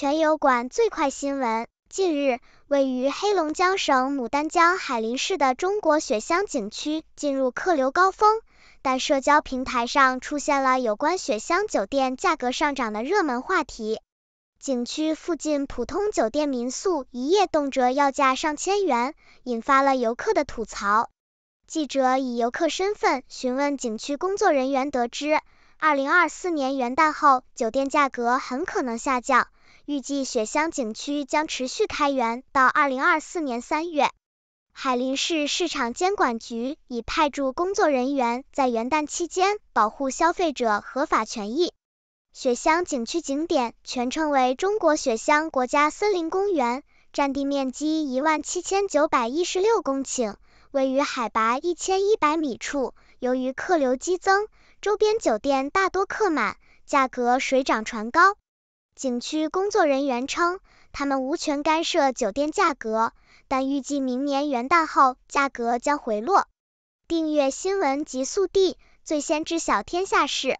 全油管最快新闻。近日，位于黑龙江省牡丹江海林市的中国雪乡景区进入客流高峰，但社交平台上出现了有关雪乡酒店价格上涨的热门话题。景区附近普通酒店民宿一夜动辄要价上千元，引发了游客的吐槽。记者以游客身份询问景区工作人员，得知，二零二四年元旦后，酒店价格很可能下降。预计雪乡景区将持续开园到二零二四年三月。海林市市场监管局已派驻工作人员在元旦期间保护消费者合法权益。雪乡景区景点全称为中国雪乡国家森林公园，占地面积一万七千九百一十六公顷，位于海拔一千一百米处。由于客流激增，周边酒店大多客满，价格水涨船高。景区工作人员称，他们无权干涉酒店价格，但预计明年元旦后价格将回落。订阅新闻极速递，最先知晓天下事。